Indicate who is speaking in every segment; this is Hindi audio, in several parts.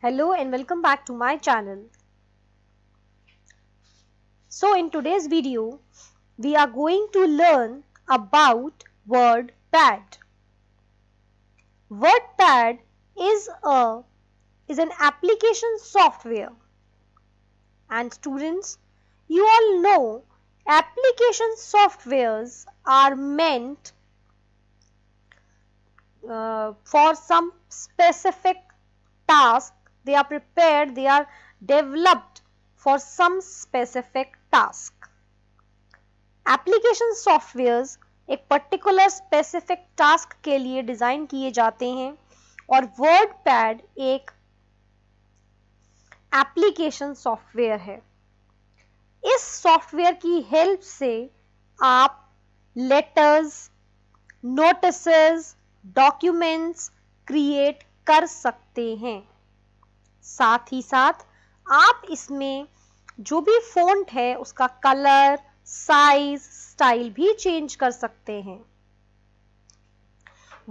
Speaker 1: Hello and welcome back to my channel. So in today's video, we are going to learn about WordPad. WordPad is a is an application software and students you all know application softwares are meant uh, for some specific task they are prepared they are developed for some specific task application softwares एक पर्टिकुलर स्पेसिफिक टास्क के लिए डिजाइन किए जाते हैं और वर्ड पैड एक एप्लीकेशन सॉफ्टवेयर है इस सॉफ्टवेयर की हेल्प से आप लेटर्स नोटिस डॉक्यूमेंट्स क्रिएट कर सकते हैं साथ ही साथ आप इसमें जो भी फ़ॉन्ट है उसका कलर साइज स्टाइल भी चेंज कर सकते हैं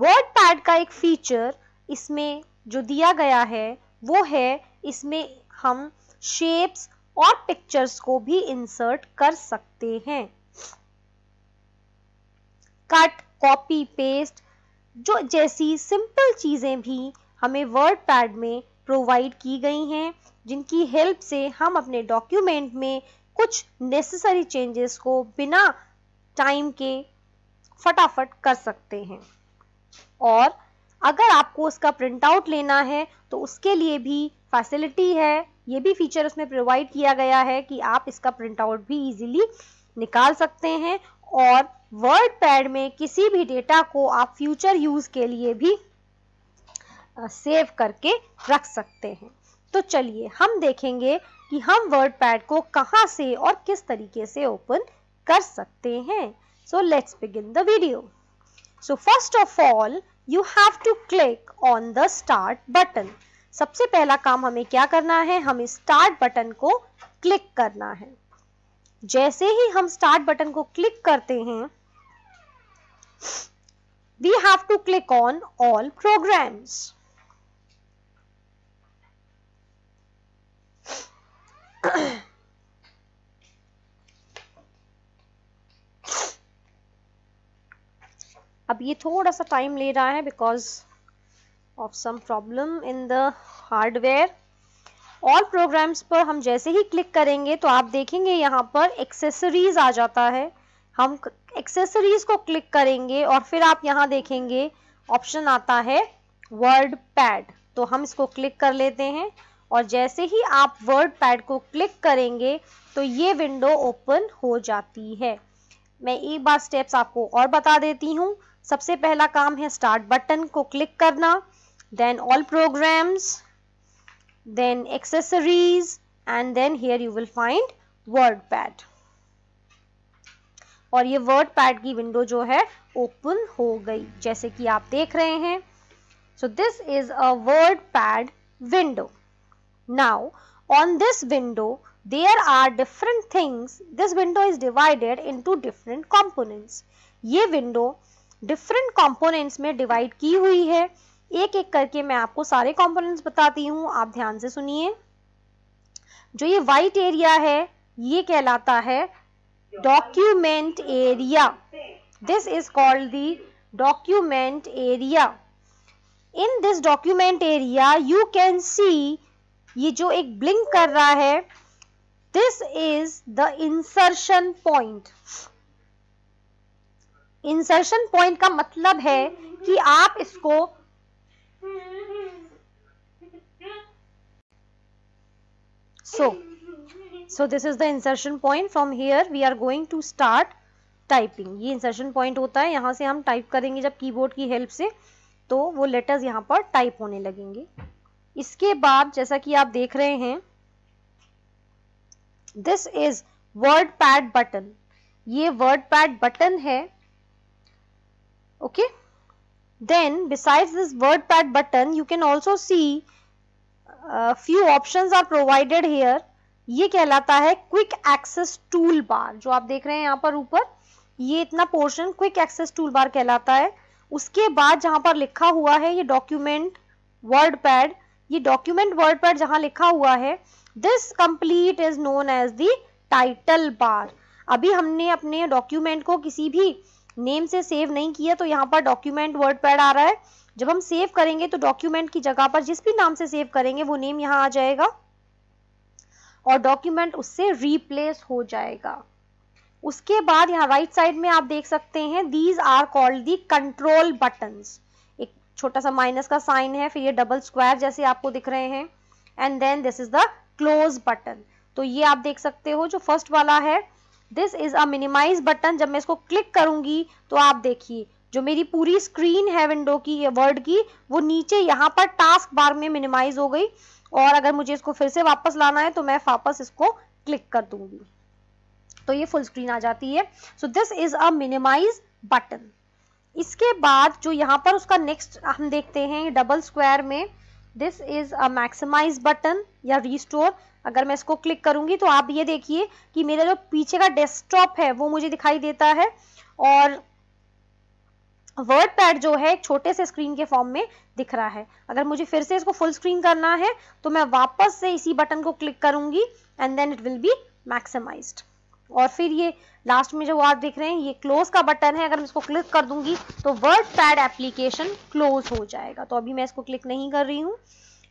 Speaker 1: वर्ड पैड का एक फीचर इसमें जो दिया गया है वो है इसमें हम शेप्स और पिक्चर्स को भी इंसर्ट कर सकते हैं कट कॉपी पेस्ट जो जैसी सिंपल चीज़ें भी हमें वर्ड पैड में प्रोवाइड की गई हैं जिनकी हेल्प से हम अपने डॉक्यूमेंट में कुछ नेसेसरी चेंजेस को बिना टाइम के फटाफट कर सकते हैं और अगर आपको उसका प्रिंट आउट लेना है तो उसके लिए भी फैसिलिटी है ये भी फीचर उसमें प्रोवाइड किया गया है कि आप इसका प्रिंट आउट भी इजीली निकाल सकते हैं और वर्ड पैड में किसी भी डेटा को आप फ्यूचर यूज़ के लिए भी सेव करके रख सकते हैं तो चलिए हम देखेंगे कि हम वर्ड पैड को कहा से और किस तरीके से ओपन कर सकते हैं so let's begin the video so first of all you have to click on the start button सबसे पहला काम हमें क्या करना है हमें स्टार्ट बटन को क्लिक करना है जैसे ही हम स्टार्ट बटन को क्लिक करते हैं we have to click on all programs अब ये थोड़ा सा टाइम ले रहा है because of some problem in the hardware all programs पर हम जैसे ही क्लिक करेंगे तो आप देखेंगे यहाँ पर एक्सेसरीज आ जाता है हम एक्सेसरीज को क्लिक करेंगे और फिर आप यहाँ देखेंगे ऑप्शन आता है वर्ड पैड तो हम इसको क्लिक कर लेते हैं और जैसे ही आप वर्ड पैड को क्लिक करेंगे तो ये विंडो ओपन हो जाती है मैं एक बार स्टेप्स आपको और बता देती हूँ सबसे पहला काम है स्टार्ट बटन को क्लिक करना then all programs then accessories and then here you will find word pad और ये वर्ड पैड की विंडो जो है ओपन हो गई जैसे कि आप देख रहे हैं so this is a word pad window Now on this window there are different things. This window is divided into different components. ये window different components में divide की हुई है एक एक करके मैं आपको सारे components बताती हूँ आप ध्यान से सुनिए जो ये white area है ये कहलाता है document area. This is called the document area. In this document area, you can see ये जो एक ब्लिंक कर रहा है this is the insertion point insertion point का मतलब है कि आप इसको so so this is the insertion point from here we are going to start typing ये इंसर्शन पॉइंट होता है यहां से हम टाइप करेंगे जब कीबोर्ड की हेल्प से तो वो लेटर्स यहां पर टाइप होने लगेंगे इसके बाद जैसा कि आप देख रहे हैं this is word pad button ये वर्ड पैड बटन है okay then beside this word pad button you can also see few option are provided here ये कहलाता है क्विक एक्सेस टूल बार जो आप देख रहे हैं यहाँ पर ऊपर ये इतना portion quick access tool bar कहलाता है उसके बाद जहां पर लिखा हुआ है ये डॉक्यूमेंट वर्ड पैड ये डॉक्यूमेंट वर्ड पर जहां लिखा हुआ है this complete is known as the title bar अभी हमने अपने डॉक्यूमेंट को किसी भी नेम से सेव नहीं किया तो यहाँ पर डॉक्यूमेंट वर्ड पैड आ रहा है जब हम सेव करेंगे तो डॉक्यूमेंट की जगह पर जिस भी नाम से सेव करेंगे वो नेम यहाँ आ जाएगा और डॉक्यूमेंट उससे रिप्लेस हो जाएगा उसके बाद यहाँ राइट साइड में आप देख सकते हैं these are called the control buttons छोटा सा माइनस का साइन है फिर ये डबल स्क्वायर जैसे आपको दिख रहे हैं and then this is the close button तो ये आप देख सकते हो जो फर्स्ट वाला है this is a minimize button जब मैं इसको क्लिक करूंगी तो आप देखिए जो मेरी पूरी स्क्रीन है विंडो की वर्ड की वो नीचे यहाँ पर टास्क बार में मिनिमाइज हो गई और अगर मुझे इसको फिर से वापस लाना है तो मैं वापस इसको क्लिक कर दूंगी तो ये फुल स्क्रीन आ जाती है so this is a minimize button इसके बाद जो यहाँ पर उसका नेक्स्ट हम देखते हैं डबल स्क्वायर में this is a maximize button या रिस्टोर अगर मैं इसको क्लिक करूंगी तो आप ये देखिए कि मेरा जो पीछे का डेस्कटॉप है वो मुझे दिखाई देता है और वर्ड पैड जो है एक छोटे से स्क्रीन के फॉर्म में दिख रहा है अगर मुझे फिर से इसको फुल स्क्रीन करना है तो मैं वापस से इसी बटन को क्लिक करूंगी and then it will be maximized और फिर ये लास्ट में जो आप देख रहे हैं ये क्लोज का बटन है अगर मैं इसको क्लिक कर दूंगी तो वर्ड पैड एप्लीकेशन क्लोज हो जाएगा तो अभी मैं इसको क्लिक नहीं कर रही हूँ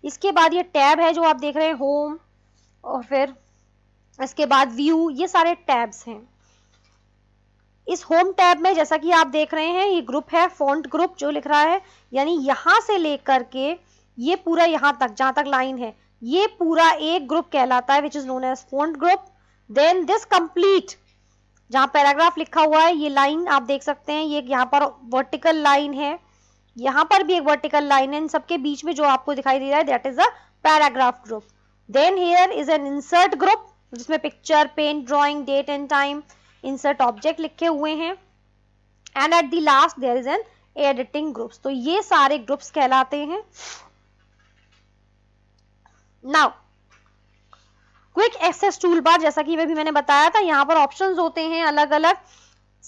Speaker 1: इसके बाद ये टैब है जो आप देख रहे हैं होम और फिर इसके बाद व्यू ये सारे टैब्स हैं इस होम टैब में जैसा कि आप देख रहे हैं ये ग्रुप है फॉन्ट ग्रुप जो लिख रहा है यानी यहां से लेकर के ये पूरा यहाँ तक जहां तक लाइन है ये पूरा एक ग्रुप कहलाता है which is known as font group then this complete जहां पैराग्राफ लिखा हुआ है ये लाइन आप देख सकते हैं ये यहाँ पर वर्टिकल लाइन है यहां पर भी एक वर्टिकल लाइन है इन सबके बीच में जो आपको दिखाई दे रहा है that is a paragraph group then here is an insert group जिसमें picture paint drawing date and time insert object लिखे हुए हैं and at the last there is an editing groups तो ये सारे ग्रुप्स कहलाते हैं now quick access tool bar जैसा कि वह भी मैंने बताया था यहाँ पर ऑप्शंस होते हैं अलग अलग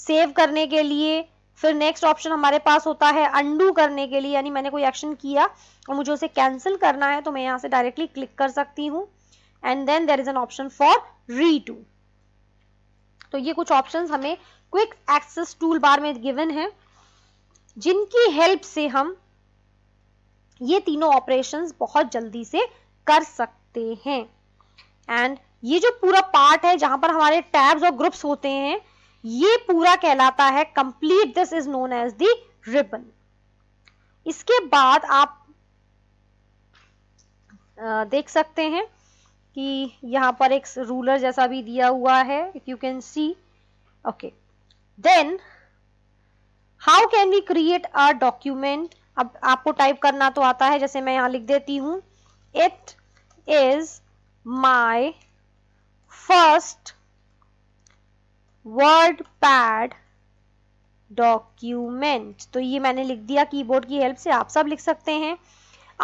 Speaker 1: सेव करने के लिए फिर नेक्स्ट ऑप्शन हमारे पास होता है अंडू करने के लिए यानी मैंने कोई एक्शन किया और मुझे उसे कैंसिल करना है तो मैं यहाँ से डायरेक्टली क्लिक कर सकती हूँ and then there is an option for redo तो ये कुछ ऑप्शन हमें क्विक एक्सेस टूल बार में गिवन है जिनकी हेल्प से हम ये तीनों ऑपरेशंस बहुत जल्दी से कर सकते हैं एंड ये जो पूरा पार्ट है जहां पर हमारे टैब्स और ग्रुप्स होते हैं ये पूरा कहलाता है complete this is known as the ribbon इसके बाद आप देख सकते हैं कि यहां पर एक रूलर जैसा भी दिया हुआ है if you can see okay then how can we create a document अब आपको टाइप करना तो आता है जैसे मैं यहां लिख देती हूं it is my first pad document तो ये मैंने लिख दिया कीबोर्ड की हेल्प से आप सब लिख सकते हैं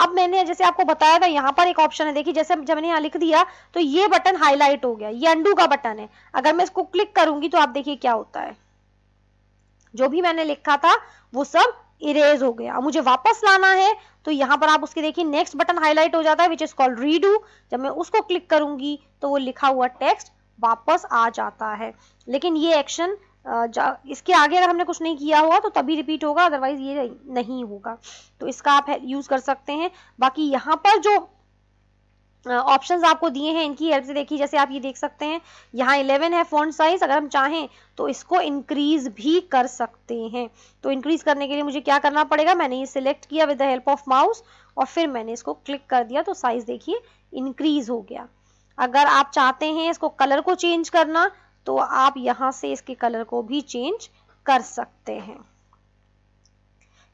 Speaker 1: अब मैंने जैसे आपको बताया था यहाँ पर एक ऑप्शन है देखिए जैसे जब मैंने यहाँ लिख दिया तो ये बटन हाईलाइट हो गया ये अंडू का बटन है अगर मैं इसको क्लिक करूंगी तो आप देखिए क्या होता है जो भी मैंने लिखा था वो सब इरेज हो गया मुझे वापस लाना है तो यहाँ पर आप उसके देखिए नेक्स्ट बटन हाईलाइट हो जाता है विच इज कॉल्ड रीडू जब मैं उसको क्लिक करूंगी तो वो लिखा हुआ टेक्स्ट वापस आ जाता है लेकिन ये एक्शन इसके आगे अगर हमने कुछ नहीं किया हुआ तो तभी रिपीट होगा अदरवाइज ये नहीं होगा तो इसका आप यूज कर सकते हैं बाकी यहाँ पर जो ऑप्शंस uh, आपको दिए हैं इनकी हेल्प से देखिए जैसे आप ये देख सकते हैं यहाँ 11 है फोन साइज अगर हम चाहें तो इसको इंक्रीज भी कर सकते हैं तो इंक्रीज करने के लिए मुझे क्या करना पड़ेगा मैंने ये सिलेक्ट किया with the help of mouse और फिर मैंने इसको क्लिक कर दिया तो साइज देखिए इंक्रीज हो गया अगर आप चाहते हैं इसको कलर को चेंज करना तो आप यहाँ से इसके कलर को भी चेंज कर सकते हैं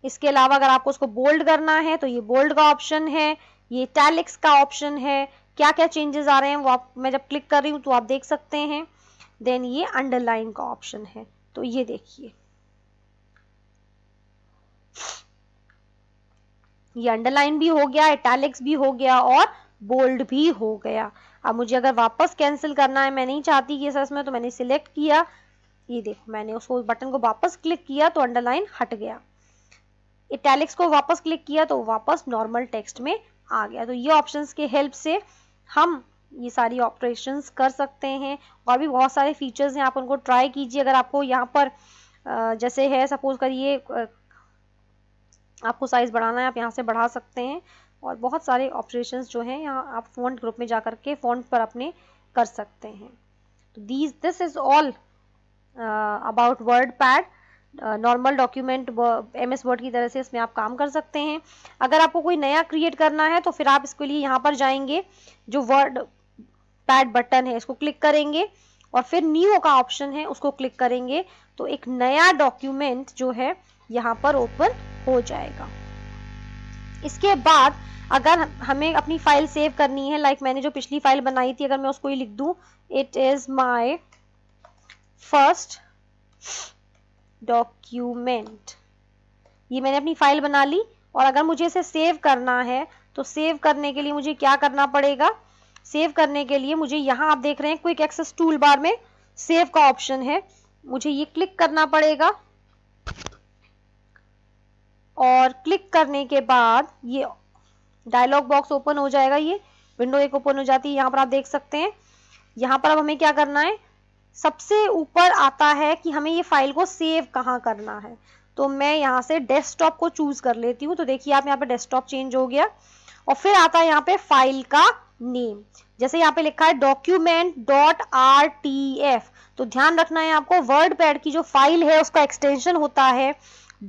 Speaker 1: इसके अलावा अगर आपको इसको बोल्ड करना है तो ये बोल्ड का ऑप्शन है ये टैलिक्स का ऑप्शन है क्या क्या चेंजेस आ रहे हैं वो आप मैं जब क्लिक कर रही हूँ तो आप देख सकते हैं देन ये अंडरलाइन का ऑप्शन है तो ये देखिए ये अंडरलाइन भी हो गया इटैलिक्स भी हो गया और बोल्ड भी हो गया अब मुझे अगर वापस कैंसिल करना है मैं नहीं चाहती कि सर में तो मैंने सिलेक्ट किया ये देखो मैंने उसको बटन को वापस क्लिक किया तो अंडरलाइन हट गया इटैलिक्स को वापस क्लिक किया तो वापस नॉर्मल टेक्स्ट में आ गया तो ये ऑप्शंस के हेल्प से हम ये सारी ऑपरेशंस कर सकते हैं और भी बहुत सारे फीचर्स हैं आप उनको ट्राई कीजिए अगर आपको यहाँ पर जैसे है सपोज करिए आपको साइज़ बढ़ाना है आप यहाँ से बढ़ा सकते हैं और बहुत सारे ऑपरेशंस जो हैं यहाँ आप फोन ग्रुप में जा करके फोन पर अपने कर सकते हैं तो these this is all about word pad normal document M S word की तरह से इसमें आप काम कर सकते हैं अगर आपको कोई नया क्रिएट करना है तो फिर आप इसके लिए यहाँ पर जाएंगे जो वर्ड पैड बटन है इसको क्लिक करेंगे और फिर न्यू का ऑप्शन है उसको क्लिक करेंगे तो एक नया डॉक्यूमेंट जो है यहाँ पर ओपन हो जाएगा इसके बाद अगर हमें अपनी फाइल सेव करनी है लाइक मैंने जो पिछली फाइल बनाई थी अगर मैं उसको ही लिख दू it is my first document ये मैंने अपनी फाइल बना ली और अगर मुझे इसे सेव करना है तो सेव करने के लिए मुझे क्या करना पड़ेगा सेव करने के लिए मुझे यहाँ आप देख रहे हैं क्विक एक्सेस टूल बार में सेव का ऑप्शन है मुझे ये क्लिक करना पड़ेगा और क्लिक करने के बाद ये डायलॉग बॉक्स ओपन हो जाएगा ये विंडो एक ओपन हो जाती है यहाँ पर आप देख सकते हैं यहाँ पर अब हमें क्या करना है सबसे ऊपर आता है कि हमें ये फाइल को सेव कहाँ करना है तो मैं यहाँ से डेस्कटॉप को चूज कर लेती हूँ तो देखिए आप यहाँ पे डेस्कटॉप चेंज हो गया और फिर आता है यहाँ पे फाइल का नेम जैसे यहाँ पे लिखा है document dot R T F तो ध्यान रखना है आपको वर्ड पैड की जो फाइल है उसका एक्सटेंशन होता है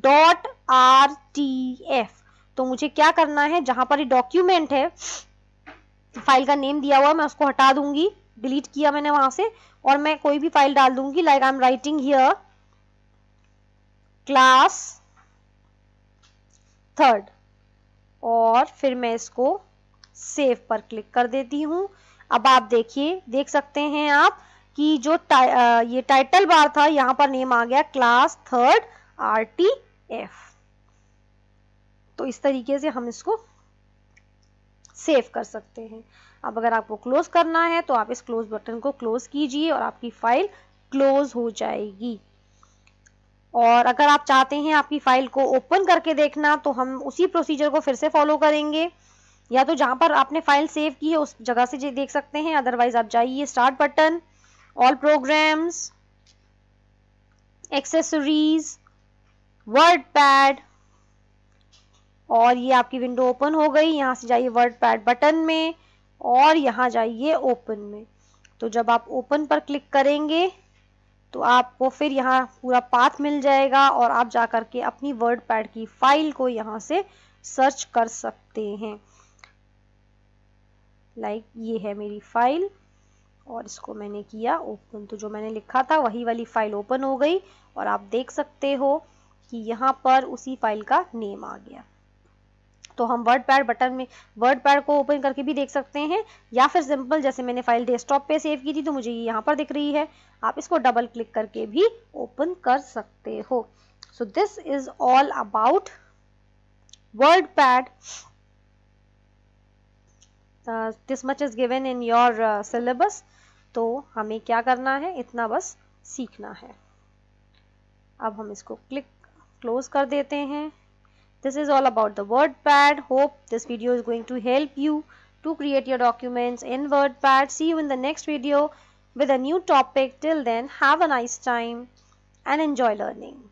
Speaker 1: डॉट आर टी एफ तो मुझे क्या करना है जहां पर ये डॉक्यूमेंट है फाइल का नेम दिया हुआ मैं उसको हटा दूंगी डिलीट किया मैंने वहां से और मैं कोई भी फाइल डाल दूंगी like I am writing here class third और फिर मैं इसको सेव पर क्लिक कर देती हूँ अब आप देखिए देख सकते हैं आप कि जो टा, ये टाइटल बार था यहाँ पर नेम आ गया class third R T F तो इस तरीके से हम इसको सेव कर सकते हैं अब अगर आपको क्लोज करना है तो आप इस क्लोज बटन को क्लोज कीजिए और आपकी फाइल क्लोज हो जाएगी और अगर आप चाहते हैं आपकी फाइल को ओपन करके देखना तो हम उसी प्रोसीजर को फिर से फॉलो करेंगे या तो जहां पर आपने फाइल सेव की है उस जगह से देख सकते हैं अदरवाइज आप जाइए start button all programs accessories word pad और ये आपकी विंडो ओपन हो गई यहाँ से जाइए वर्ड पैड बटन में और यहाँ जाइए ओपन में तो जब आप ओपन पर क्लिक करेंगे तो आपको फिर यहाँ पूरा पाथ मिल जाएगा और आप जा करके के अपनी वर्ड पैड की फाइल को यहाँ से सर्च कर सकते हैं लाइक like, ये है मेरी फाइल और इसको मैंने किया ओपन तो जो मैंने लिखा था वही वाली फाइल ओपन हो गई और आप देख सकते हो कि यहाँ पर उसी फाइल का नेम आ गया तो हम वर्ड पैड बटन में वर्ड पैड को ओपन करके भी देख सकते हैं या फिर सिंपल जैसे मैंने फाइल डेस्कटॉप पे सेव की थी तो मुझे ये यहाँ पर दिख रही है आप इसको डबल क्लिक करके भी ओपन कर सकते हो so this is all about word pad this much is given in your syllabus तो हमें क्या करना है इतना बस सीखना है अब हम इसको क्लिक क्लोज कर देते हैं This is all about the WordPad. Hope this video is going to help you to create your documents in WordPad. See you in the next video with a new topic. Till then, have a nice time and enjoy learning.